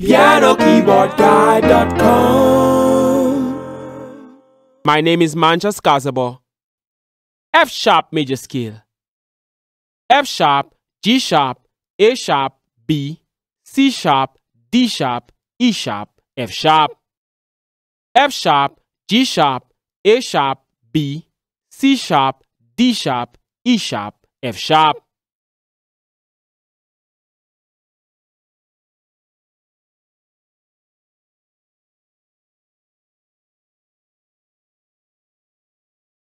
PianoKeyboardGuide.com. My name is Manchas Casabo. F sharp major scale. F sharp, G sharp, A sharp, B, C sharp, D sharp, E sharp, F sharp. F sharp, G sharp, A sharp, B, C sharp, D sharp, E sharp, F sharp.